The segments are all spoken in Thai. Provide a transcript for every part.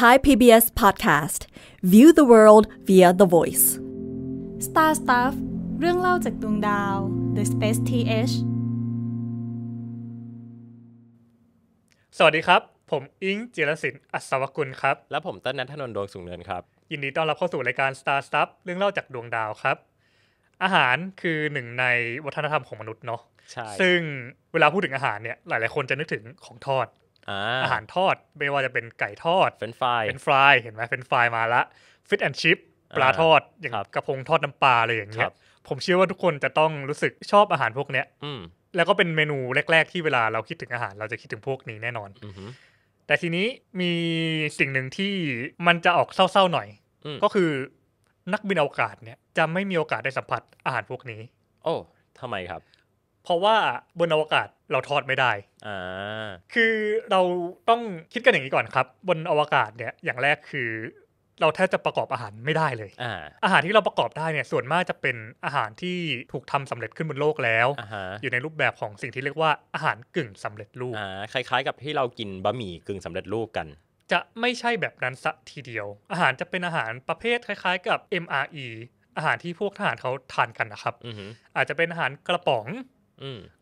Thai PBS Podcast View the world via the voice Star Stuff เรื่องเล่าจากดวงดาว The Space TH สวัสดีครับ ผม อิงจิรศิลป์อัศวกุลครับ และผม ต้นนัทนนท์ ดวงสุงเนินครับ ยินดีต้อนรับเข้าสู่รายการ Star Stuff เรื่องเล่าจากดวงดาวครับ อาหารคือหนึ่งในวัฒนธรรมของมนุษย์เนาะ ใช่ ซึ่งเวลาพูดถึงอาหารเนี่ย หลายๆ คนจะนึกถึงของทอดอาหารทอดไม่ว่าจะเป็นไก่ทอดเฟรนฟรายเฟรนฟรายเห็นไหมเฟรนฟรายมาละฟิตแอนด์ชิพปลาทอดอย่างกระพงทอดน้ำปลาอะไรอย่างเงี้ยผมเชื่อว่าทุกคนจะต้องรู้สึกชอบอาหารพวกเนี้ยแล้วก็เป็นเมนูแรกๆที่เวลาเราคิดถึงอาหารเราจะคิดถึงพวกนี้แน่นอน แต่ทีนี้มีสิ่งหนึ่งที่มันจะออกเศร้าๆหน่อย ก็คือนักบินอวกาศเนี่ย จะไม่มีโอกาสได้สัมผัสอาหารพวกนี้ โอ้ทำไมครับเพราะว่าบนอวกาศเราทอดไม่ได้อ่าคือเราต้องคิดกันอย่างนี้ก่อนครับ บนอวกาศเนี่ยอย่างแรกคือ เราแทบจะประกอบอาหารไม่ได้เลย อาหารที่เราประกอบได้เนี่ยส่วนมากจะเป็นอาหารที่ถูกทำสำเร็จขึ้นบนโลกแล้ว อยู่ในรูปแบบของสิ่งที่เรียกว่าอาหารกึ่งสำเร็จรูปคล้ายๆกับที่เรากินบะหมี่กึ่งสำเร็จรูปกัน จะไม่ใช่แบบนั้นสัทีเดียว อาหารจะเป็นอาหารประเภทคล้ายๆกับ MRE อาหารที่พวกทหารเขาทานกันนะครับอาจจะเป็นอาหารกระป๋อง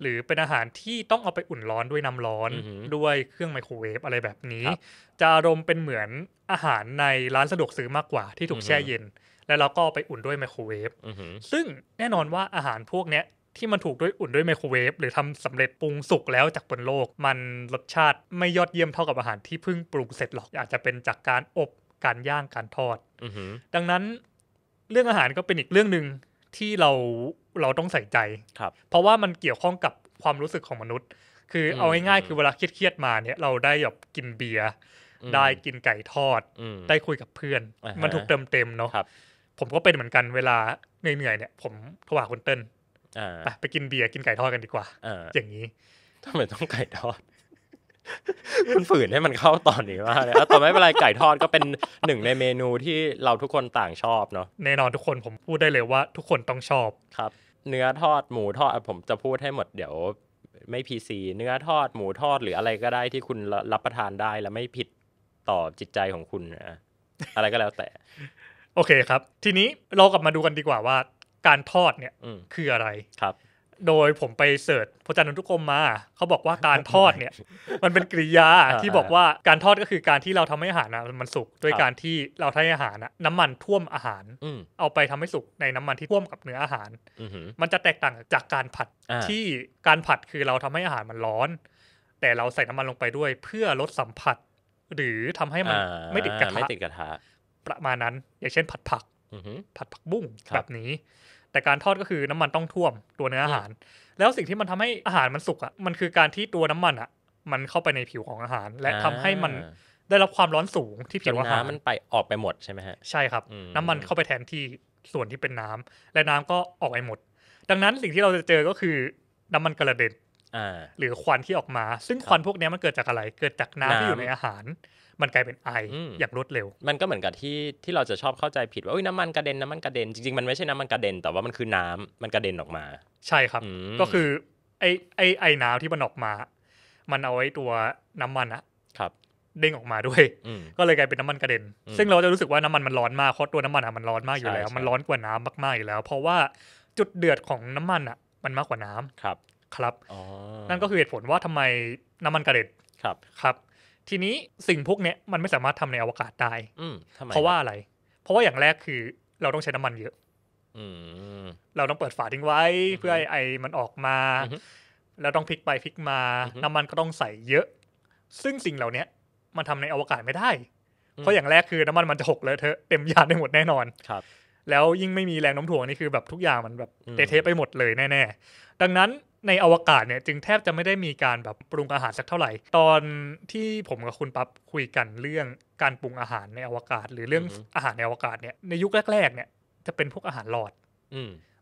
หรือเป็นอาหารที่ต้องเอาไปอุ่นร้อนด้วยน้ำร้อนด้วยเครื่องไมโครเวฟอะไรแบบนี้ จะอารมณ์เป็นเหมือนอาหารในร้านสะดวกซื้อมากกว่าที่ถูกแช่เย็นแล้วเราก็ไปอุ่นด้วยไมโครเวฟซึ่งแน่นอนว่าอาหารพวกเนี้ยที่มันถูกด้วยอุ่นด้วยไมโครเวฟหรือทำสำเร็จปรุงสุกแล้วจากบนโลก มันรสชาติไม่ยอดเยี่ยมเท่ากับอาหารที่เพิ่งปรุงเสร็จหรอกอาจจะเป็นจากการอบการย่างการทอดดังนั้น เรื่องอาหารก็เป็นอีกเรื่องหนึ่งที่เราเราต้องใส่ใจครับ เพราะว่ามันเกี่ยวข้องกับความรู้สึกของมนุษย์ คือเอาง่ายๆ คือเวลาเครียดๆมาเนี่ย เราได้แบบกินเบียร์ได้กินไก่ทอด ได้คุยกับเพื่อน มันถูกเติมเต็มเนาะผมก็เป็นเหมือนกันเวลาเหนื่อยๆเนี่ยผมโทรหาคุณเติ้ลไปกินเบียร์กินไก่ทอดกันดีกว่าอย่างนี้ทำไมต้องไก่ทอดคุณฝืนให้มันเข้าตอนนี้ว่าเลยตอนไม่เป็นไรไก่ทอดก็เป็นหนึ่งในเมนูที่เราทุกคนต่างชอบเนาะแน่นอนทุกคนผมพูดได้เลยว่าทุกคนต้องชอบครับ เนื้อทอดหมูทอดผมจะพูดให้หมดเดี๋ยว ไม่พีซีเนื้อทอด หมูทอดหรืออะไรก็ได้ที่คุณรับประทานได้และไม่ผิดต่อจิตใจของคุณนะอะไรก็แล้วแต่ โอเคครับ ทีนี้เรากลับมาดูกันดีกว่าว่า การทอดเนี่ยคืออะไรครับโดยผมไปเสิร์ชพจนานุกรมมา เขาบอกว่าการทอดเนี่ย มันเป็นกริยาที่บอกว่าการทอดก็คือการที่เราทำให้อาหารนะมันสุกด้วยการที่เราทำให้อาหารนะน้ำมันท่วมอาหารเอาไปทำให้สุกในน้ำมันที่ท่วมกับเนื้ออาหารมันจะแตกต่างจากการผัดที่การผัดคือเราทำให้อาหารมันร้อน แต่เราใส่น้ำมันลงไปด้วยเพื่อลดสัมผัส หรือทำให้มันไม่ติดกระทะประมาณนั้นอย่างเช่นผัดผักผัดผักบุ้งแบบนี้แต่การทอดก็คือน้ำมันต้องท่วมตัวเนื้ออาหาร แล้วสิ่งที่มันทำให้อาหารมันสุกอ่ะ มันคือการที่ตัวน้ำมันอ่ะ มันเข้าไปในผิวของอาหาร และทำให้มันได้รับความร้อนสูง ที่ผิวอาหารมันไปออกไปหมดใช่ไหมฮะใช่ครับ น้ำมันเข้าไปแทนที่ส่วนที่เป็นน้ำ และน้ำก็ออกไปหมด ดังนั้นสิ่งที่เราจะเจอ ก็คือน้ำมันกระเด็นหรือควันที่ออกมา ซึ่งควันพวกนี้มันเกิดจากอะไร เกิดจากน้ำที่อยู่ในอาหารมันกลายเป็นไออยากรวดเร็ว มันก็เหมือนกับที่ที่เราจะชอบเข้าใจผิดว่าน้ำมันกระเด็นน้ำมันกระเด็นจริงๆ มันไม่ใช่น้ำมันกระเด็น แต่ว่ามันคือน้ำมันกระเด็นออกมา ใช่ครับ ก็คือ ไอไอไอน้ำที่มันออกมา มันเอาไว้ตัวน้ำมันอะครับ เด้งออกมาด้วยก็เลยกลายเป็นน้ำมันกระเด็น ซึ่งเราจะรู้สึกว่าน้ำมันมันร้อนมากเพราะตัวน้ำมันอะมันร้อนมากอยู่แล้ว มันร้อนกว่าน้ำมากๆอยู่แล้ว เพราะว่าจุดเดือดของน้ำมันอะมันมากกว่าน้ำครับครับนั่นก็คือเหตุผลว่าทำไมน้ำมันกระเด็นครับครับทีนี้สิ่งพวกเนี้ยมันไม่สามารถทำในอวกาศได้อืเพราะว่าอะไร เพราะว่าอย่างแรกคือเราต้องใช้น้ำมันเยอะเราต้องเปิดฝาทิ้งไว้ เพื่อไอมันออกมาแล้วต้องพลิกไปพลิกมา น้ำมันก็ต้องใส่เยอะ ซึ่งสิ่งเหล่านี้มันทำในอวกาศไม่ได้ เพราะอย่างแรกคือน้ำมันมันจะหกเลยเธอเต็มยานได้หมดแน่นอนครับ แล้วยิ่งไม่มีแรงน้มถ่วงนี่คือแบบทุกอย่างมันแบบเตะเทไปหมดเลยแน่ๆดังนั้นในอวกาศเนี่ยจึงแทบจะไม่ได้มีการแบบปรุงอาหารสักเท่าไหร่ ตอนที่ผมกับคุณปั๊บคุยกันเรื่องการปรุงอาหารในอวกาศ หรือเรื่องอาหารในอวกาศเนี่ยในยุคแรก ๆเนี่ยจะเป็นพวกอาหารหลอดอ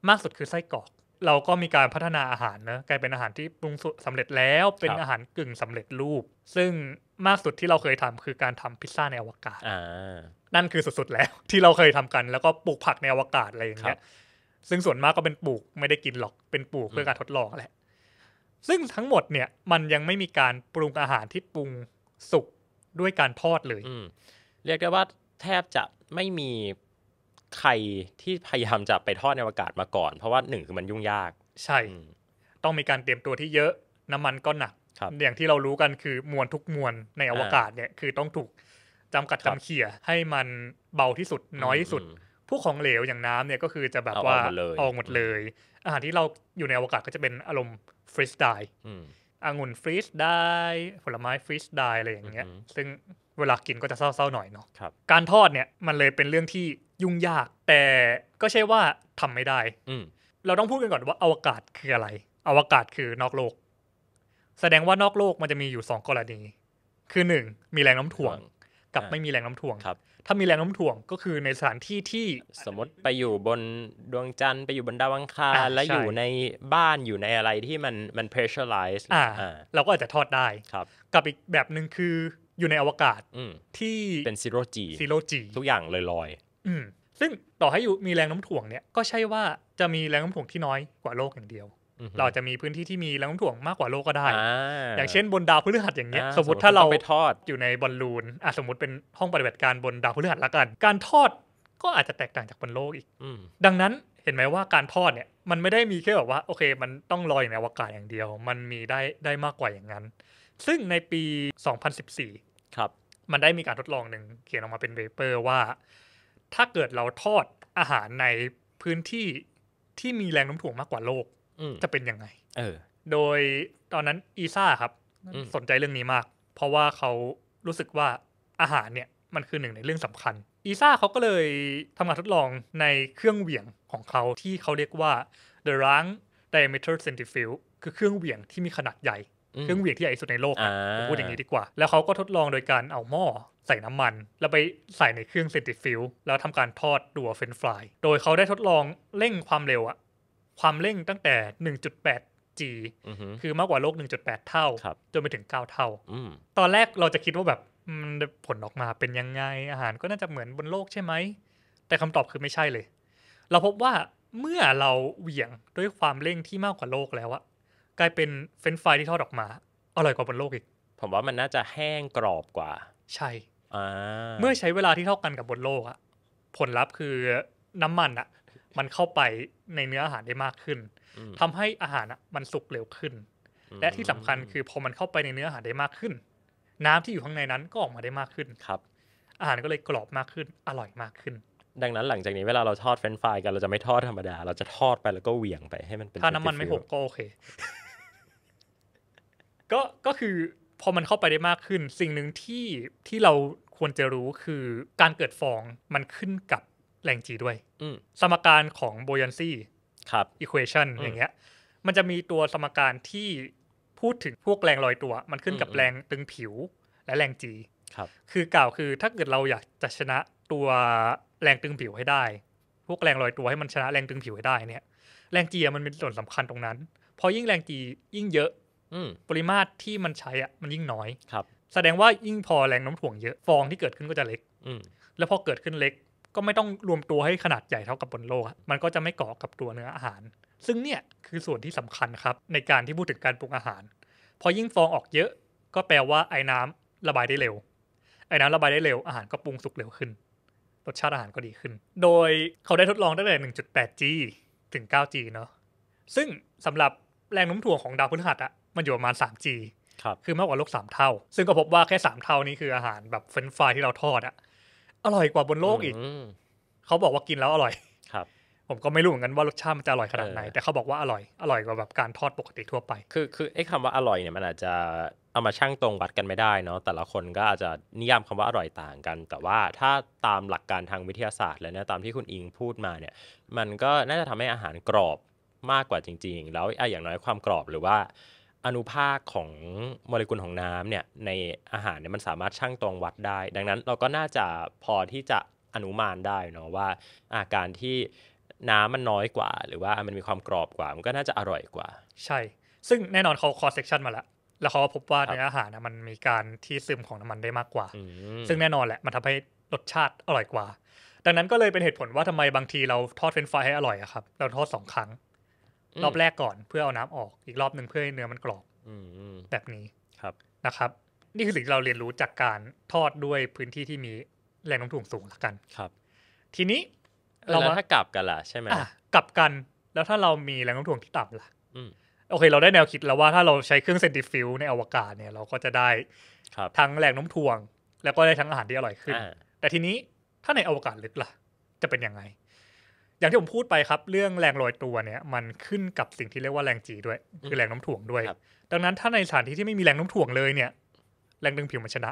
มากสุดคือไส้กรอก เราก็มีการพัฒนาอาหารนะกลายเป็นอาหารที่ปรุงสำเร็จแล้วเป็นอาหารกึ่งสำเร็จรูป ซึ่งมากสุดที่เราเคยทำคือการทำพิซซ่าในอวกาศนั่นคือสุดๆแล้วที่เราเคยทำกัน แล้วก็ปลูกผักในอวกาศอะไรอย่างเงี้ยซึ่งส่วนมากก็เป็นปลูกไม่ได้กินหรอกเป็นปลูกเพื่อการทดลองแหละซึ่งทั้งหมดเนี่ยมันยังไม่มีการปรุงอาหารที่ปรุงสุกด้วยการทอดเลยเรียกได้ว่าแทบจะไม่มีใครที่พยายามจะไปทอดในอากาศมาก่อน เพราะว่าหนึ่งคือมันยุ่งยาก ใช่ ต้องมีการเตรียมตัวที่เยอะน้ำมันก็หนัก อย่างที่เรารู้กันคือมวลทุกมวล ในอวกาศเนี่ยคือต้องถูกจำกัดจำเขี่ยให้มันเบาที่สุดน้อยที่สุดพวกของเหลวอย่างน้ำเนี่ยก็คือจะแบบว่าออกหมดเลย อาหารที่เราอยู่ในอวกาศก็จะเป็นอารมณ์ฟรีสไตล์องุ่นฟรีสได้ผลไม้ฟรีสได้อะไรอย่างเงี้ยซึ่งเวลากินก็จะเศร้าๆหน่อยเนาะการทอดเนี่ยมันเลยเป็นเรื่องที่ยุ่งยาก แต่ก็ใช่ว่าทำไม่ได้เราต้องพูดกันก่อนว่าอวกาศคืออะไร อวกาศคือนอกโลก แสดงว่านอกโลกมันจะมีอยู่สองกรณี คือหนึ่งมีแรงน้ำถ่วงกับไม่มีแรงน้ำถ่วงครับถ้ามีแรงน้มถ่วงก็คือในสถานที่ที่ สมมติไปอยู่บนดวงจันทร์ไปอยู่บนดาวอังคารและอยู่ในบ้านอยู่ในอะไรที่มันมัน pressurize อ่าเราก็อาจจะทอดได้ครับกับอีกแบบหนึ่งคืออยู่ในอวกาศที่เป็นซีโร่จีซีโร่จีทุกอย่างลอยลอยซึ่งต่อให้อยู่มีแรงน้มถ่วงเนี่ยก็ใช่ว่าจะมีแรงน้มถ่วงที่น้อยกว่าโลกอย่างเดียวเราจะมีพื้นที่ที่มีแรงโน้มถ่วงมากกว่าโลกก็ได้ อย่างเช่นบนดาวพฤหัสอย่างเงี้ย สมมติถ้าเราไปทอดอยู่ในบอลลูนอ่ะสมมติเป็นห้องปฏิบัติการบนดาวพฤหัสละกัน การทอดก็อาจจะแตกต่างจากบนโลกอีก ดังนั้นเห็นไหมว่าการทอดเนี่ย มันไม่ได้มีแค่แบบว่าโอเค มันต้องลอยในอวกาศอย่างเดียว มันมีได้ได้มากกว่าอย่างนั้น ซึ่งในปี 2014 ครับ มันได้มีการทดลองหนึ่งเขียนออกมาเป็นเวเปอร์ว่าถ้าเกิดเราทอดอาหารในพื้นที่ที่มีแรงโน้มถ่วงมากกว่าโลกจะเป็นยังไงเออโดยตอนนั้นอีซ่าครับ สนใจเรื่องนี้มาก เพราะว่าเขารู้สึกว่าอาหารเนี่ย มันคือหนึ่งในเรื่องสำคัญ อีซ่าเขาก็เลยทำงานทดลองในเครื่องเหวี่ยงของเขาที่เขาเรียกว่า the r a n g diameter centrifuge คือเครื่องเหวี่ยงที่มีขนาดใหญ่ เครื่องเหวี่ยงที่ใหญ่สุดในโลกผมพูดอย่างนี้ดีกว่า แล้วเขาก็ทดลองโดยการเอาหม้อใส่น้ำมัน แล้วไปใส่ในเครื่องเซนติฟิวแล้วทำการทอดดัวเฟนฟรายโดยเขาได้ทดลองเร่งความเร็วอะความเร่งตั้งแต่ 1.8G คือมากกว่าโลก 1.8 เท่า จนไปถึง 9 เท่าตอนแรกเราจะคิดว่าแบบมันผลออกมาเป็นยังไง อาหารก็น่าจะเหมือนบนโลกใช่ไหมแต่คำตอบคือไม่ใช่เลย เราพบว่าเมื่อเราเหวี่ยงด้วยความเร่งที่มากกว่าโลกแล้วอะกลายเป็นเฟรนฟรายที่ทอดออกมาอร่อยกว่าบนโลกอีก ผมว่ามันน่าจะแห้งกรอบกว่า ใช่เมื่อใช้เวลาที่เท่ากันกับบนโลกอะ ผลลัพธ์คือน้ำมันอะมันเข้าไปในเนื้ออาหารได้มากขึ้น ทำให้อาหารมันสุกเร็วขึ้น และที่สำคัญคือพอมันเข้าไปในเนื้ออาหารได้มากขึ้น น้ำที่อยู่ข้างในนั้นก็ออกมาได้มากขึ้นครับ อาหารก็เลยกรอบมากขึ้น อร่อยมากขึ้น ดังนั้นหลังจากนี้เวลาเราทอดเฟรนฟรายกันเราจะไม่ทอดธรรมดา เราจะทอดไปแล้วก็เหวี่ยงไปให้มันเป็นถ้าน้ำมันไม่หกก็โอเค ก็ ก็คือพอมันเข้าไปได้มากขึ้น สิ่งหนึ่งที่ที่เราควรจะรู้คือการเกิดฟองมันขึ้นกับแรง g ด้วยสมการของโบยันซี่ครับ equation อย่างเงี้ยมันจะมีตัวสมการที่พูดถึงพวกแรงลอยตัว มันขึ้นกับแรงตึงผิว และแรง g ครับ คือกล่าวคือถ้าเกิดเราอยากจะชนะตัวแรงตึงผิวให้ได้ พวกแรงลอยตัวให้มันชนะแรงตึงผิวให้ได้เนี่ยแรง g มันเป็นส่วนสำคัญตรงนั้นเพราะยิ่งแรง g ยิ่งเยอะปริมาตรที่มันใช้อ่ะมันยิ่งน้อย ครับ แสดงว่ายิ่งพอแรงน้ำถ่วงเยอะฟองที่เกิดขึ้นก็จะเล็กแล้วพอเกิดขึ้นเล็กก็ไม่ต้องรวมตัวให้ขนาดใหญ่เท่ากับบนโลก มันก็จะไม่เกาะกับตัวเนื้ออาหาร ซึ่งเนี่ย คือส่วนที่สำคัญครับ ในการที่พูดถึงการปรุงอาหาร พอยิ่งฟองออกเยอะก็แปลว่า ไอ้น้ำระบายได้เร็ว ไอ้น้ำระบายได้เร็วอาหารก็ปรุงสุกเร็วขึ้น รสชาติอาหารก็ดีขึ้น โดยเขาได้ทดลองตั้งแต่ 1.8G ถึง 9G เนาะ ซึ่งสำหรับแรงโน้มถ่วงของดาวพฤหัสอะมันอยู่ประมาณ 3G ครับ คือมากกว่าโลก 3 เท่า ซึ่งก็พบว่าแค่ 3 เท่านี้คืออาหาร แบบเฟรนฟรายที่เราทอดอะอร่อยกว่าบนโลกอีกเขาบอกว่ากินแล้วอร่อยครับ ผมก็ไม่รู้เหมือนกันว่ารสชาติมันจะอร่อยขนาดไหน แต่เขาบอกว่าอร่อย อร่อยกว่าแบบการทอดปกติทั่วไป คือ คือไอ้คำว่าอร่อยเนี่ยมันอาจจะเอามาช่างตรงวัดกันไม่ได้เนาะ แต่ละคนก็อาจจะนิยามคำว่าอร่อยต่างกัน แต่ว่าถ้าตามหลักการทางวิทยาศาสตร์ แล้วเนี่ยตามที่คุณอิงพูดมาเนี่ย มันก็น่าจะทำให้อาหารกรอบมากกว่าจริง ๆ แล้วไอ้อย่างน้อยความกรอบหรือว่าอนุภาคของโมเลกุลของน้ำเนี่ยในอาหารเนี่ยมันสามารถชั่งตรงวัดได้ ดังนั้นเราก็น่าจะพอที่จะอนุมานได้เนาะว่า อาการที่น้ำมันน้อยกว่า หรือว่ามันมีความกรอบกว่ามันก็น่าจะอร่อยกว่า ใช่ ซึ่งแน่นอนเขาคอเซ็กชันมาแล้วแล้วเขาพบว่าในอาหารนะมันมีการที่ซึมของน้ำมันได้มากกว่า ซึ่งแน่นอนแหละ มันทำให้รสชาติอร่อยกว่า ดังนั้นก็เลยเป็นเหตุผลว่าทำไมบางทีเราทอดเฟรนฟรายให้อร่อยอะครับเราทอดสองครั้งรอบแรกก่อนเพื่อเอาน้ำออกอีกรอบหนึ่งเพื่อให้เนื้อมันกรอบแบบนี้ครับนะครับ นี่คือสิ่งที่เราเรียนรู้จากการทอดด้วยพื้นที่ที่มีแรงน้ำถ่วงสูงละกันครับ ทีนี้เราถ้ากลับกันล่ะใช่ไหมกลับกันแล้วถ้าเรามีแรงน้ำถ่วงที่ต่ำล่ะโอเค เราได้แนวคิดแล้วว่าถ้าเราใช้เครื่องเซนติฟิวในอวกาศเนี่ย เราก็จะได้ทั้งแรงน้ำถ่วง แล้วก็ได้ทั้งอาหารที่อร่อยขึ้น แต่ทีนี้ถ้าในอวกาศลึกล่ะ จะเป็นยังไงอย่างที่ผมพูดไปครับ เรื่องแรงลอยตัวเนี่ย มันขึ้นกับสิ่งที่เรียกว่าแรงจีด้วย คือแรงน้ำถ่วงด้วยดังนั้นถ้าในสถานที่ที่ไม่มีแรงน้ำถ่วงเลยเนี่ย แรงดึงผิวมันชนะ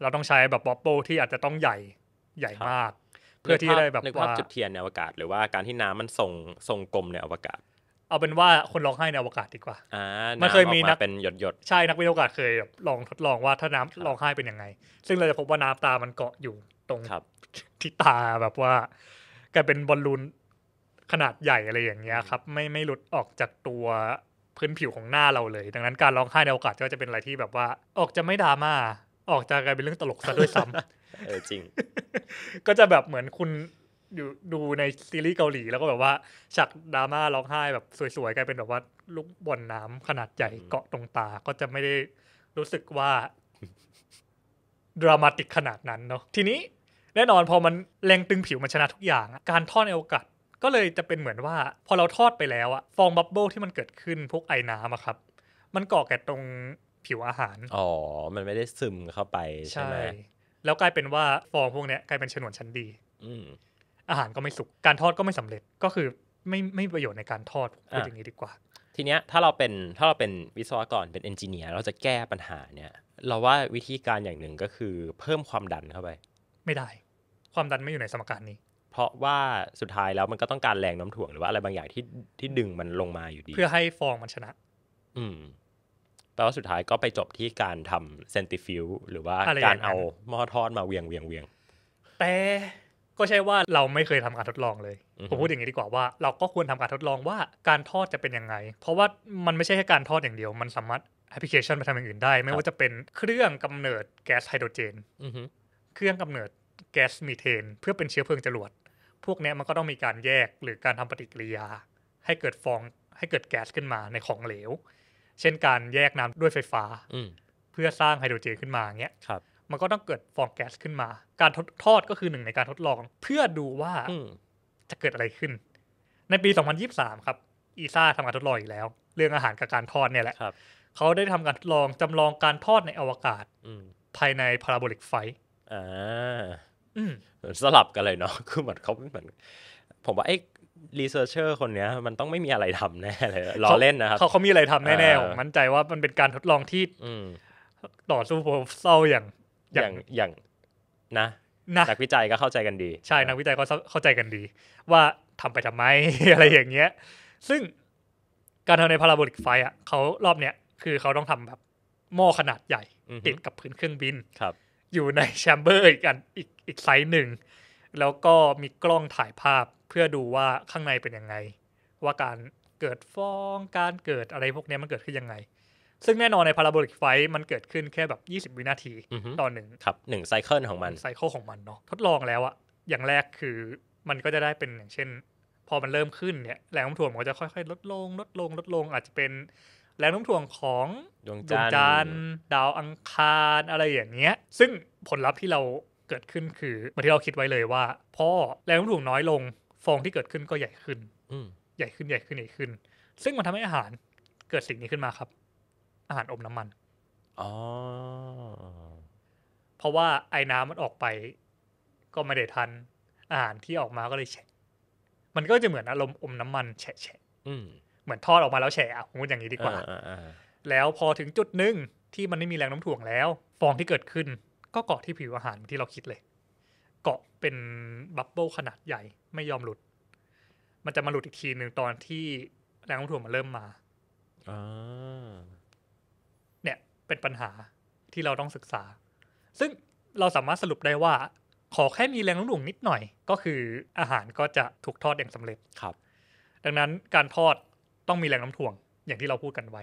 เราต้องใช้แบบบอบโบที่อาจจะต้องใหญ่ใหญ่มาก เพื่อที่ได้แบบว่าจุดเทียนในอวกาศ หรือว่าการที่น้ำมันส่งส่งกลมในอวกาศ เอาเป็นว่าคนร้องไห้ในอวกาศดีกว่าอ่ามันเคยมีนักเป็นหยดหยดใช่นักวิทยาศาสตร์เคยลองทดลองว่าถ้าน้ำร้องไห้เป็นยังไง ซึ่งเราจะพบว่าน้ำตามันเกาะอยู่ตรงที่ตาแบบว่ากลายเป็นบอลลูนขนาดใหญ่อะไรอย่าง เงี้ยครับ ไม่ไม่หลุดออกจากตัวพื้นผิวของหน้าเราเลย ดังนั้นการร้องไห้ในโอกาสก็จะเป็นอะไรที่แบบว่า ออกจะไม่ดราม่าออกจะกลายเป็นเรื่องตลกซะด้วยซ้ำเออจริง ก็จะแบบเหมือนคุณอยู่ดูในซีรีส์เกาหลีแล้วก็แบบว่าฉากดราม่าร้องไห้แบบสวยๆกลายเป็นแบบว่าลูกบอลน้ำขนาดใหญ่เกาะตรงตา ก็จะไม่ได้รู้สึกว่าดรามาติกขนาดนั้นเนาะทีนี้แน่นอนพอมันแรงตึงผิวมันชนะทุกอย่าง การทอดในโอกาสก็เลยจะเป็นเหมือนว่า พอเราทอดไปแล้วอะฟองบับเบิลที่มันเกิดขึ้นพวกไอ้น้ำอะครับ มันเกาะแก่ตรงผิวอาหารอ๋อ มันไม่ได้ซึมเข้าไปใช่ไหมแล้วกลายเป็นว่าฟองพวกเนี้ยกลายเป็นชนวนชั้นดี อือาหารก็ไม่สุกการทอดก็ไม่สำเร็จก็คือไม่ไม่ประโยชน์ในการทอดพูดอย่างนี้ดีกว่า ทีเนี้ยถ้าเราเป็นถ้าเราเป็นวิศวกรเป็นเอนจิเนียร์เราจะแก้ปัญหาเนี้ยเราว่าวิธีการอย่างหนึ่งก็คือเพิ่มความดันเข้าไป ไม่ได้ความดันไม่อยู่ในสมการนี้ เพราะว่าสุดท้ายแล้ว มันก็ต้องการแรงน้ำถ่วง หรือว่าอะไรบางอย่างที่ที่ดึงมันลงมาอยู่ดี เพื่อให้ฟองมันชนะ อืมแปลว่าสุดท้ายก็ไปจบที่การทำเซนติฟิวหรือว่าการเอาหม้อทอดมาเวียงเวียงเวียงแต่ก็ใช่ว่าเราไม่เคยทำการทดลองเลย ผมพูดอย่างนี้ดีกว่าว่าเราก็ควรทำการทดลองว่าการทอดจะเป็นยังไง เพราะว่ามันไม่ใช่แค่การทอดอย่างเดียว มันสามารถแอปพลิเคชันไปทำอย่างอื่นได้ ไม่ว่าจะเป็นเครื่องกำเนิดแก๊สไฮโดรเจนเครื่องกำเนิดแก๊สมีเทน เพื่อเป็นเชื้อเพลิงจรวด พวกนี้มันก็ต้องมีการแยกหรือการทำปฏิกิริยา ให้เกิดฟองให้เกิดแก๊สขึ้นมาในของเหลว เช่นการแยกน้ำด้วยไฟฟ้าเพื่อสร้างไฮโดรเจนขึ้นมาเงี้ยมันก็ต้องเกิดฟองแก๊สขึ้นมา การทดทอดก็คือหนึ่งในการทดลอง เพื่อดูว่าจะเกิดอะไรขึ้น ในปี 2023 ครับ อีซ่าทำการทดลองอีกแล้ว เรื่องอาหารกับการทอดเนี่ยแหละเขาได้ทำการทดลองจำลองการทอดในอวกาศภายในพาราโบลิกไฟเหมือนสลับกันเลยเนาะคือเหมือนเขาเหมือนผมว่าไอ้รีเสิร์ชเชอร์คนนี้มันต้องไม่มีอะไรทำแน่เลยรอเล่นนะครับเขาเขามีอะไรทำแน่ๆนมมั่นใจว่ามันเป็นการทดลองที่ต่อสู้โปรเซาอย่างอย่างอย่างนะนักวิจัยก็เข้าใจกันดี ใช่นักวิจัยก็เข้าใจกันดี ว่าทำไปทำไมอะไรอย่างเงี้ย ซึ่งการทำในพาราโบลิกไฟอ่ะเขารอบเนี้ยคือเขาต้องทำแบบหม้อขนาดใหญ่ ติดกับพื้นเครื่องบินครับอยู่ในแชมเบอร์อีกอันอีกอีกไซส์หนึ่งแล้วก็มีกล้องถ่ายภาพเพื่อดูว่าข้างในเป็นยังไง ว่าการเกิดฟองการเกิดอะไรพวกนี้มันเกิดขึ้นยังไง ซึ่งแน่นอนในพาราโบลิกไฟมันเกิดขึ้นแค่แบบ 20 วินาทีต่อหนึ่งครับหนึ่งไซเคิลของมันไซเคิลของมันเนาะทดลองแล้วอะอย่างแรกคือมันก็จะได้เป็นอย่างเช่น พอมันเริ่มขึ้นเนี่ยแรงโน้มถ่วงมันก็จะค่อย ๆ ลดลง ลดลง ลดลงอาจจะเป็นแรงน้มถ่วงของดวงจันทร์ดาวอังคารอะไรอย่างเงี้ย ซึ่งผลลัพธ์ที่เราเกิดขึ้นคือเหมือนที่เราคิดไว้เลยว่าพอแรงน้มถ่วงน้อยลงฟองที่เกิดขึ้นก็ใหญ่ขึ้นใหญ่ขึ้นใหญ่ขึ้นใหญ่ขึ้น ซึ่งมันทำให้อาหารเกิดสิ่งนี้ขึ้นมาครับ อาหารอมน้ำมันอ๋อเพราะว่าไอ้น้ำมันออกไป ก็ไม่ได้ทัน อาหารที่ออกมาก็เลยแฉะมันก็จะเหมือนอารมณ์อมน้ำมันแฉะแฉะเหมือนทอดออกมาแล้วแฉะูอย่างนี้ดีกว่า แล้วพอถึงจุดหนึ่งที่มันไม่มีแรงน้ำถ่วงแล้วฟองที่เกิดขึ้น ก็เกาะที่ผิวอาหารที่เราคิดเลย เกาะเป็นบับเบิลขนาดใหญ่ไม่ยอมหลุด มันจะมาหลุดอีกทีหนึ่งตอนที่แรงน้ำถ่วงมันเริ่มมาเนี่ยเป็นปัญหาที่เราต้องศึกษา ซึ่งเราสามารถสรุปได้ว่า ขอแค่มีแรงน้ำถ่วงนิดหน่อย ก็คืออาหารก็จะถูกทอดอย่างสำเร็จครับ ดังนั้นการทอดต้องมีแรงน้ำถ่วงอย่างที่เราพูดกันไว้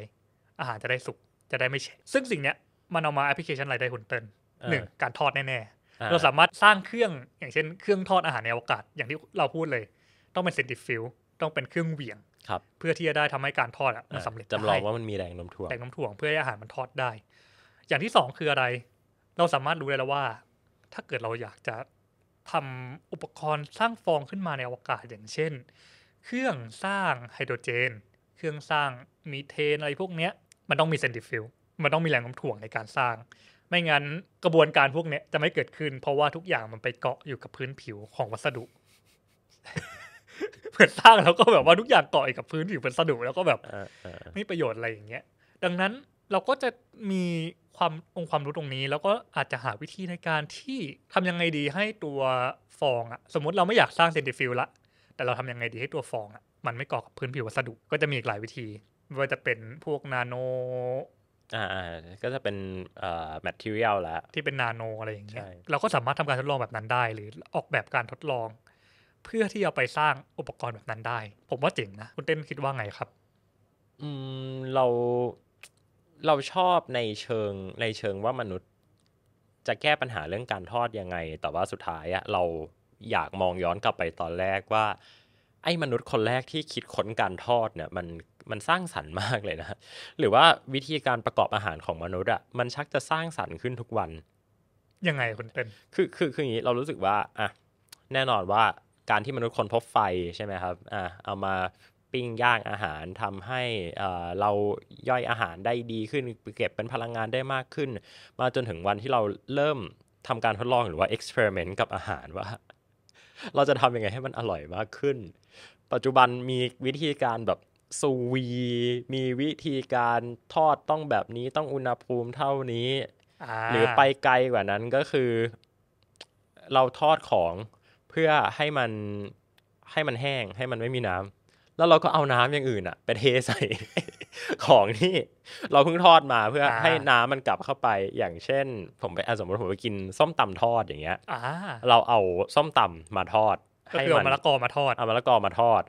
อาหารจะได้สุกจะได้ไม่แฉะซึ่งสิ่งเนี้ยมันเอามาแอปพลิเคชันอะไรได้หุนเตินหนึ่งการทอดแน่ๆเราสามารถสร้างเครื่องอย่างเช่น เครื่องทอดอาหารในอวกาศอย่างที่เราพูดเลย ต้องเป็นเซนติฟิลต้องเป็นเครื่องเหวี่ยงเพื่อที่จะได้ทำให้การทอดมันสำเร็จจำลองว่ามันมีแรงน้ำถ่วงแรงน้ำถ่วงเพื่อให้อาหารมันทอดได้ อย่างที่สองคืออะไร เราสามารถรู้ได้แล้วว่า ถ้าเกิดเราอยากจะทำอุปกรณ์สร้างฟองขึ้นมาในอวกาศอย่างเช่น เครื่องสร้างไฮโดรเจนเครื่องสร้างมีเทน อะไรพวกเนี้ย มันต้องมีเซนติฟิลมันต้องมีแรงโน้มถ่วงในการสร้าง ไม่งั้นกระบวนการพวกเนี้ยจะไม่เกิดขึ้น เพราะว่าทุกอย่างมันไปเกาะอยู่กับพื้นผิวของวัสดุเหมือนสร้างแล้วก็แบบว่าทุกอย่างเกาะอยู่กับพื้นผิวเป็นวัสดุแล้วก็แบบไม่ประโยชน์อะไรอย่างเงี้ยดังนั้นเราก็จะมี ความองค์ความรู้ตรงนี้ แล้วก็อาจจะหาวิธีในการที่ทำยังไงดีให้ตัวฟองอะสมมติเราไม่อยากสร้างเซนติฟิลละแต่เราทำยังไงดีให้ตัวฟองอะมันไม่เกาะกับพื้นผิววัสดุก็จะมีอีกหลายวิธีว่าจะเป็นพวกนาโนอ่าก็จะเป็นเอ่อ m เท e r i a l ละที่เป็นนาโนอะไรอย่างเงี้ยเราก็สามารถทำการทดลองแบบนั้นได้ หรือออกแบบการทดลอง เพื่อที่จะไปสร้างอุปกรณ์แบบนั้นได้ ผมว่าเจ๋งนะคุณเต้นคิดว่าไงครับ อืมเราเราชอบในเชิงในเชิงว่ามนุษย์ จะแก้ปัญหาเรื่องการทอดยังไง แต่ว่าสุดท้ายอะเราอยากมองย้อนกลับไปตอนแรกว่าไอ้มนุษย์คนแรกที่คิดค้นการทอดเนี่ย มันมันสร้างสรรค์มากเลยนะหรือว่าวิธีการประกอบอาหารของมนุษย์อะมันชักจะสร้างสรรค์ขึ้นทุกวันยังไงคุณเต้นคือคือคืออย่างนี้เรารู้สึกว่าอ่ะแน่นอนว่าการที่มนุษย์คนพบไฟใช่ไหมครับอ่ะเอามาปิ้งย่างอาหารทำให้เราย่อยอาหารได้ดีขึ้น เก็บเป็นพลังงานได้มากขึ้น มาจนถึงวันที่เราเริ่มทำการทดลองหรือว่าเอ็กซ์เพร์เมนต์กับอาหารว่าเราจะทำยังไงให้มันอร่อยมากขึ้น ปัจจุบันมีวิธีการแบบซูวี มีวิธีการทอดต้องแบบนี้ต้องอุณหภูมิเท่านี้ หรือไปไกลกว่านั้นก็คือ เราทอดของเพื่อให้มันให้มันแห้งให้มันไม่มีน้ำแล้วเราก็เอาน้ำอย่างอื่นอะไปเทใส่ของที่เราเพิ่งทอดมาเพื่อให้น้ำมันกลับเข้าไปอย่างเช่น ผมไปสมมติผมไปกินส้มตำทอดอย่างเงี้ยเราเอาส้มตำมาทอดให้มันมะละกอมาทอดเอามะละกอมาทอด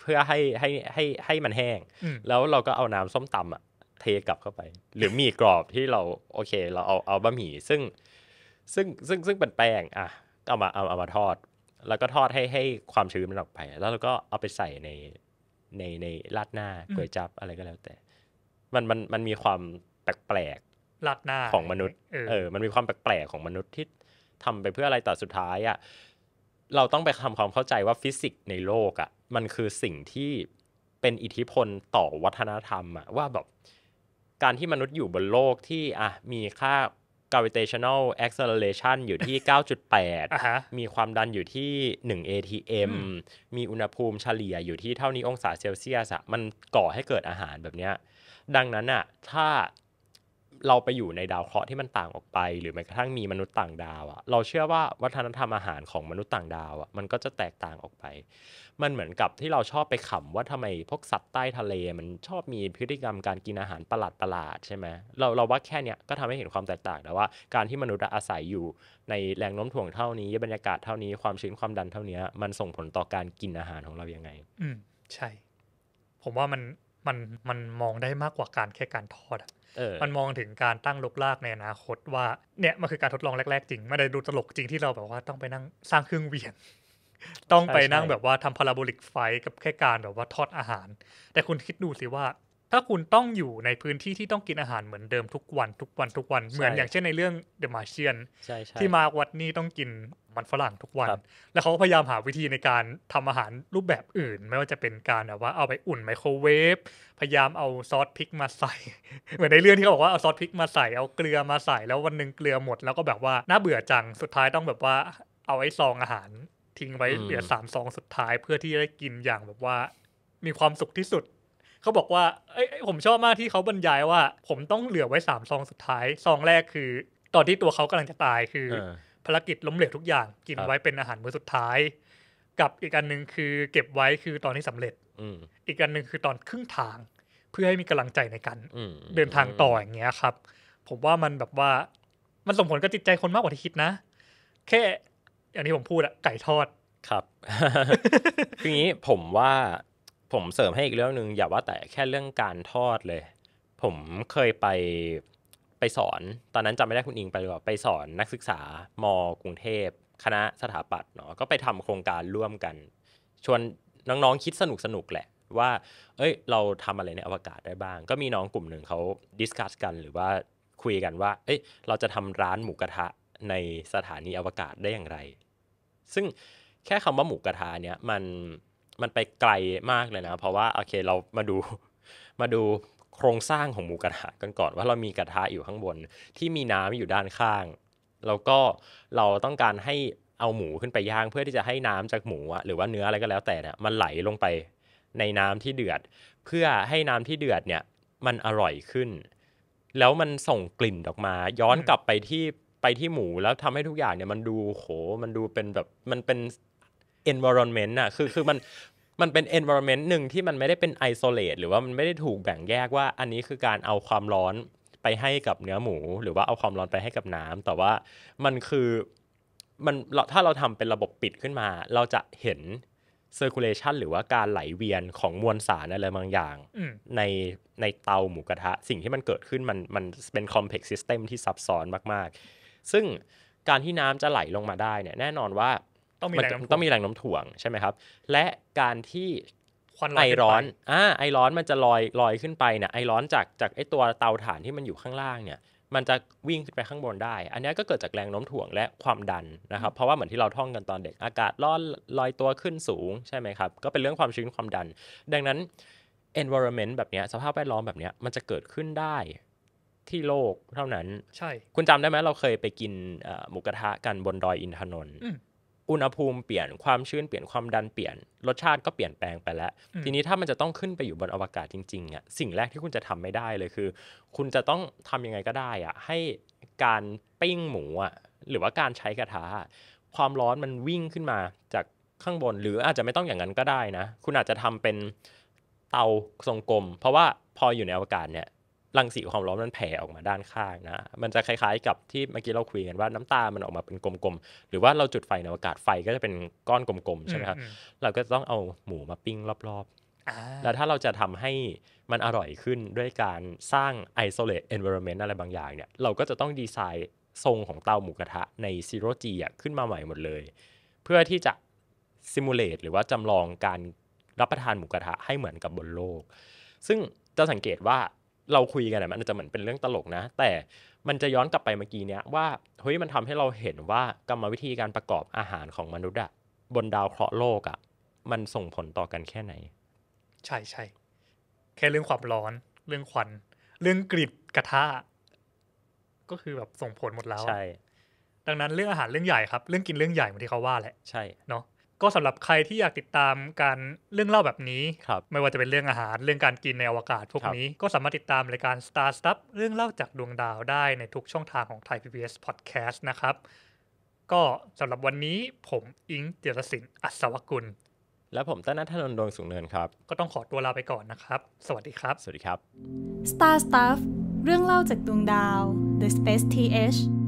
เพื่อให้ให้ให้ให้มันแห้ง แล้วเราก็เอาน้ำส้มตำอะเทกลับเข้าไป หรือมีกรอบที่เราโอเค เราเอาเอาบะหมี่ ซึ่งซึ่งซึ่งซึ่งเป็นแป้งอ่ะเอามาเอาเอามาทอดแล้วก็ทอดให้ให้ความชื้นมันออกไปแล้วเราก็เอาไปใส่ในในในราดหน้าก๋วยจับอะไรก็แล้วแต่ มันมันมันมีความแปลกๆราดหน้าของมนุษย์ เออ มันมีความแปลกๆของมนุษย์ที่ทำไปเพื่ออะไรแต่สุดท้ายอ่ะ เราต้องไปทำความเข้าใจว่าฟิสิกส์ในโลกอ่ะมันคือสิ่งที่เป็นอิทธิพลต่อวัฒนธรรมอ่ะว่าแบบการที่มนุษย์อยู่บนโลกที่อ่ะมีค่า gravitational acceleration อยู่ที่ 9.8 uh-huh. มีความดันอยู่ที่ 1 atm มีอุณหภูมิเฉลี่ยอยู่ที่เท่านี้องศาเซลเซียสมันก่อให้เกิดอาหารแบบเนี้ยดังนั้นอ่ะ ถ้าเราไปอยู่ในดาวเคราะห์ที่มันต่างออกไปหรือแม้กระทั่งมีมนุษย์ต่างดาวอะเราเชื่อว่าวัฒนธรรมอาหารของมนุษย์ต่างดาวอะมันก็จะแตกต่างออกไป มันเหมือนกับที่เราชอบไปขำว่าทำไมพวกสัตว์ใต้ทะเล มันชอบมีพฤติกรรมการกินอาหารประหลาดๆใช่ไหมเราเราว่าแค่เนี้ยก็ทำให้เห็นความแตกต่างแต่วว่าการที่มนุษย์อาศัยอยู่ ในแรงโน้มถ่วงเท่านี้บรรยากาศเท่านี้ความชื้นความดันเท่านี้มันส่งผลต่อการกินอาหารของเรายังไง อืมใช่ ผมว่ามันมันมันมองได้มากกว่าการแค่การทอดอะมันมองถึงการตั้งลกลากในอนาคตว่าเนี่ยมันคือการทดลองแรก ๆ จริง ไม่ได้ดูตลกจริงที่เราแบบว่าต้องไปนั่งสร้างเครื่องเวียนต้องไปนั่งแบบว่าทำพาราโบลิกไฟกับแค่การแบบว่าทอดอาหาร แต่คุณคิดดูสิว่าถ้าคุณต้องอยู่ในพื้นที่ที่ต้องกินอาหารเหมือนเดิมทุกวันทุกวันทุกวันเหมือนอย่างเช่นในเรื่องเดอะมาเชียนที่มาวัดนี่ต้องกินมันฝรั่งทุกวัน แล้วเขาพยายามหาวิธีในการทำอาหารรูปแบบอื่นไม่ว่าจะเป็นการแบบว่าเอาไปอุ่นไมโครเวฟพยายามเอาซอสพริกมาใส่ เหมือนในเรื่องที่เขาบอกว่าเอาซอสพริกมาใส่เอาเกลือมาใส่แล้ววันหนึ่งเกลือหมดแล้วก็แบบว่าน่าเบื่อจังสุดท้ายต้องแบบว่า เอาไอ้ซองอาหารทิ้งไว้เหลือสามซองสุดท้ายเพื่อที่จะได้กินอย่างแบบว่ามีความสุขที่สุดเขาบอกว่า เอ้ยผมชอบมากที่เขาบรรยายว่า ผมต้องเหลือไว้สามซองสุดท้าย ซองแรกคือ ตอนที่ตัวเขากำลังจะตายคือ ภารกิจล้มเหลวทุกอย่าง กินไว้เป็นอาหารมื้อสุดท้าย กับอีกอันหนึ่งคือ เก็บไว้คือตอนที่สำเร็จอีกอันหนึ่งคือตอนครึ่งทาง เพื่อให้มีกำลังใจในการเดินทางต่ออย่างเงี้ยครับ ผมว่ามันแบบว่า มันส่งผลกับจิตใจคนมากกว่าที่คิดนะ แค่ อย่างที่ผมพูดอะไก่ทอด ครับคืองี้ผมว่าผมเสริมให้อีกเรื่องหนึ่งอย่าว่าแต่แค่เรื่องการทอดเลย ผมเคยไปไปสอน ตอนนั้นจำไม่ได้คุณอิงไปหรือเปล่าไปสอนนักศึกษามกรุงเทพ คณะสถาปัตย์เนาะก็ไปทำโครงการร่วมกัน ชวนน้องๆคิดสนุกสนุกแหละว่า เอ้ย เราทำอะไรในอวกาศได้บ้างก็มีน้องกลุ่มหนึ่งเขาดิสคัสกันหรือว่าคุยกันว่า เอ้ยเราจะทำร้านหมูกระทะในสถานีอวกาศได้อย่างไร ซึ่งแค่คำว่าหมูกระทะเนี่ยมันมันไปไกลมากเลยนะ เพราะว่าโอเคเรามาดูมาดูโครงสร้างของหมูกระทะกันก่อนว่าเรามีกระทะอยู่ข้างบนที่มีน้ำอยู่ด้านข้าง แล้วก็เราต้องการให้เอาหมูขึ้นไปย่างเพื่อที่จะให้น้ำจากหมูหรือว่าเนื้ออะไรก็แล้วแต่เนี่ยมันไหลลงไปในน้ำที่เดือด เพื่อให้น้ำที่เดือดเนี่ยมันอร่อยขึ้น แล้วมันส่งกลิ่นออกมา ย้อนกลับไปที่ไปที่หมูแล้วทำให้ทุกอย่างเนี่ยมันดูโหมันดูเป็นแบบมันเป็น environment อะคือคือมันมันเป็น environment หนึ่งที่มันไม่ได้เป็น isolate หรือว่ามันไม่ได้ถูกแบ่งแยกว่า อันนี้คือการเอาความร้อนไปให้กับเนื้อหมูหรือว่าเอาความร้อนไปให้กับน้ำ แต่ว่ามันคือมันถ้าเราทำเป็นระบบปิดขึ้นมา เราจะเห็น circulation หรือว่าการไหลเวียนของมวลสารอะไรบางอย่างในในเตาหมูกระทะ สิ่งที่มันเกิดขึ้นมันมันเป็น complex system ที่ซับซ้อนมาก ๆ ซึ่งการที่น้ำจะไหลลงมาได้เนี่ยแน่นอนว่าต้องมีแรงน้ำต้องมีแ่งน้ำถ่วงใช่ไหมครับ และการที่ไอร้อนอ่าไอร้อนมันจะลอยลอยขึ้นไปเนี่ยไอร้อนจากจากไอตัวเตาถ่านที่มันอยู่ข้างล่างเนี่ย มันจะวิ่งขึ้นไปข้างบนได้ อันนี้ก็เกิดจากแรงโน้มถ่วงและความดันนะครับ เพราะว่าเหมือนที่เราท่องกันตอนเด็ก อากาศร้อนลอยตัวขึ้นสูงใช่ไหมครับ ก็เป็นเรื่องความชื้นความดัน ดังนั้น environment แบบนี้สภาพแวดล้อมแบบนี้มันจะเกิดขึ้นได้ที่โลกเท่านั้นใช่คุณจำได้ไหมเราเคยไปกินหมูกระทะกันบนดอยอินทนนท์อุณหภูมิเปลี่ยนความชื้นเปลี่ยนความดันเปลี่ยนรสชาติก็เปลี่ยนแปลงไปแล้วทีนี้ถ้ามันจะต้องขึ้นไปอยู่บนอวกาศจริงๆอ่ะสิ่งแรกที่คุณจะทำไม่ได้เลยคือ คุณจะต้องทำยังไงก็ได้อ่ะให้การปิ้งหมูอ่ะหรือว่าการใช้กระทะความร้อนมันวิ่งขึ้นมาจากข้างบนหรืออาจจะไม่ต้องอย่างนั้นก็ได้นะ คุณอาจจะทำเป็นเตาทรงกลม เพราะว่าพออยู่ในอวกาศเนี่ยรังสีความร้อนมันแผ่ออกมาด้านข้างนะ มันจะคล้ายๆกับที่เมื่อกี้เราคุยกันว่าน้ำตา มันออกมาเป็นกลมๆ หรือว่าเราจุดไฟในอากาศไฟก็จะเป็นก้อนกลมๆใช่ไหมครับ เราก็ต้องเอาหมูมาปิ้งรอบๆ แล้วถ้าเราจะทำให้มันอร่อยขึ้นด้วยการสร้าง isolate environment อะไรบางอย่างเนี่ย เราก็จะต้องดีไซน์ทรงของเตาหมูกระทะใน zero G ขึ้นมาใหม่หมดเลย เพื่อที่จะ simulate หรือว่าจำลองการรับประทานหมูกระทะให้เหมือนกับบนโลก ซึ่งจะสังเกตว่าเราคุยกันมันจะเหมือนเป็นเรื่องตลกนะ แต่มันจะย้อนกลับไปเมื่อกี้เนี้ยว่าเฮ้ยมันทำให้เราเห็นว่ากรรมวิธีการประกอบอาหารของมนุษย์อะบนดาวเคราะห์โลกอะมันส่งผลต่อกันแค่ไหน ใช่ใช่ แค่เรื่องความร้อน เรื่องควัน เรื่องกริดกระทะก็คือแบบส่งผลหมดแล้วใช่ ดังนั้นเรื่องอาหารเรื่องใหญ่ครับ เรื่องกินเรื่องใหญ่เหมือนที่เขาว่าแหละใช่เนาะก็สำหรับใครที่อยากติดตามการเรื่องเล่าแบบนี้ ไม่ว่าจะเป็นเรื่องอาหารเรื่องการกินในอวกาศพวกนี้ก็สามารถติดตามรายการ Star Stuff เรื่องเล่าจากดวงดาวได้ในทุกช่องทางของไทย PBS Podcast นะครับ ก็สำหรับวันนี้ผมอิงเจรศินอัศวกุลและผมต้นนัทนนท์ดวงสูงเนินครับ ก็ต้องขอตัวลาไปก่อนนะครับ สวัสดีครับสวัสดีครับ Star Stuff เรื่องเล่าจากดวงดาว The Space TH